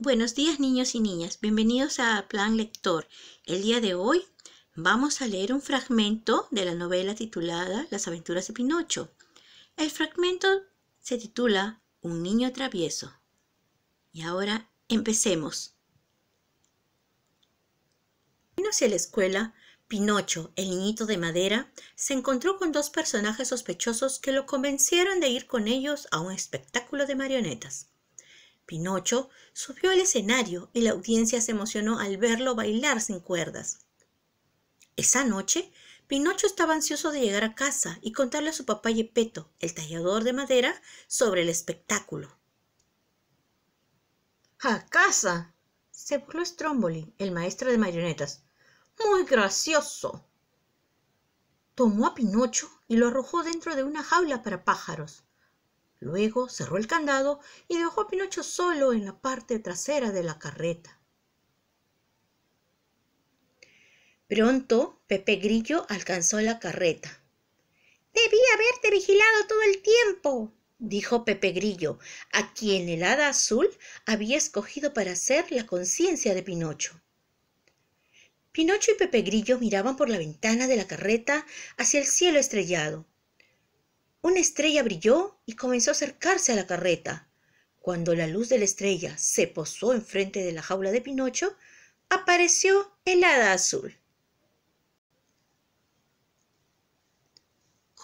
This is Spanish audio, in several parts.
Buenos días niños y niñas, bienvenidos a Plan Lector. El día de hoy vamos a leer un fragmento de la novela titulada Las aventuras de Pinocho. El fragmento se titula Un niño travieso. Y ahora empecemos. Hacia la escuela, Pinocho, el niñito de madera, se encontró con dos personajes sospechosos que lo convencieron de ir con ellos a un espectáculo de marionetas. Pinocho subió al escenario y la audiencia se emocionó al verlo bailar sin cuerdas. Esa noche, Pinocho estaba ansioso de llegar a casa y contarle a su papá Yepeto, el tallador de madera, sobre el espectáculo. ¡A casa! se burló Stromboli, el maestro de marionetas. ¡Muy gracioso! Tomó a Pinocho y lo arrojó dentro de una jaula para pájaros. Luego cerró el candado y dejó a Pinocho solo en la parte trasera de la carreta. Pronto Pepe Grillo alcanzó la carreta. Debí haberte vigilado todo el tiempo, dijo Pepe Grillo, a quien el hada azul había escogido para ser la conciencia de Pinocho. Pinocho y Pepe Grillo miraban por la ventana de la carreta hacia el cielo estrellado. Una estrella brilló y comenzó a acercarse a la carreta. Cuando la luz de la estrella se posó enfrente de la jaula de Pinocho, apareció el hada azul.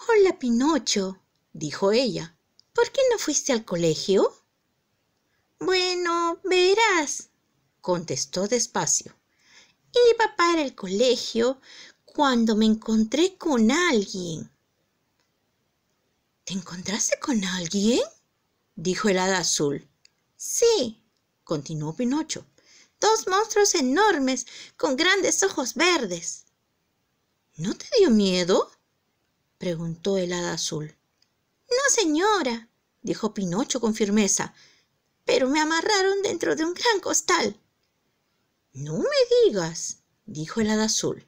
Hola, Pinocho, dijo ella. ¿Por qué no fuiste al colegio? Bueno, verás, contestó despacio. Iba para el colegio cuando me encontré con alguien. ¿Te encontraste con alguien? dijo el hada azul. Sí, continuó Pinocho. Dos monstruos enormes, con grandes ojos verdes. ¿No te dio miedo? preguntó el hada azul. No, señora, dijo Pinocho con firmeza, pero me amarraron dentro de un gran costal. No me digas, dijo el hada azul.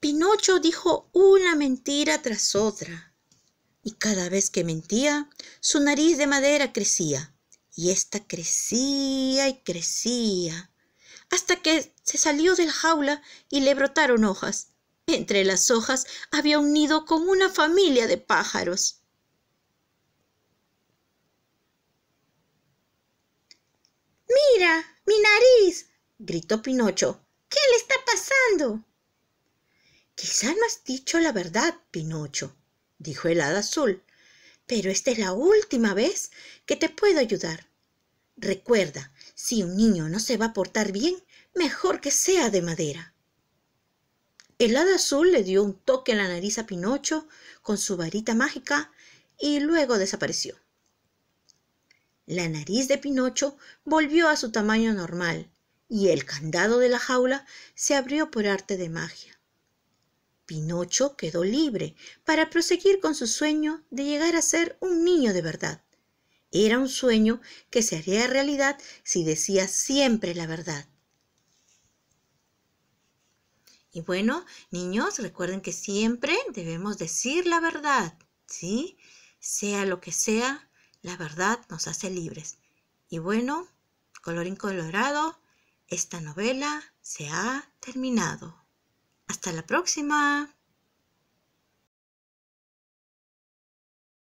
Pinocho dijo una mentira tras otra, y cada vez que mentía, su nariz de madera crecía, y ésta crecía y crecía, hasta que se salió de la jaula y le brotaron hojas. Entre las hojas había un nido con una familia de pájaros. ¡Mira! ¡Mi nariz! gritó Pinocho. ¿Qué le está pasando? Quizá no has dicho la verdad, Pinocho, dijo el hada azul, pero esta es la última vez que te puedo ayudar. Recuerda, si un niño no se va a portar bien, mejor que sea de madera. El hada azul le dio un toque en la nariz a Pinocho con su varita mágica y luego desapareció. La nariz de Pinocho volvió a su tamaño normal y el candado de la jaula se abrió por arte de magia. Pinocho quedó libre para proseguir con su sueño de llegar a ser un niño de verdad. Era un sueño que se haría realidad si decía siempre la verdad. Y bueno, niños, recuerden que siempre debemos decir la verdad, ¿sí? Sea lo que sea, la verdad nos hace libres. Y bueno, color incolorado, esta novela se ha terminado. Hasta la próxima.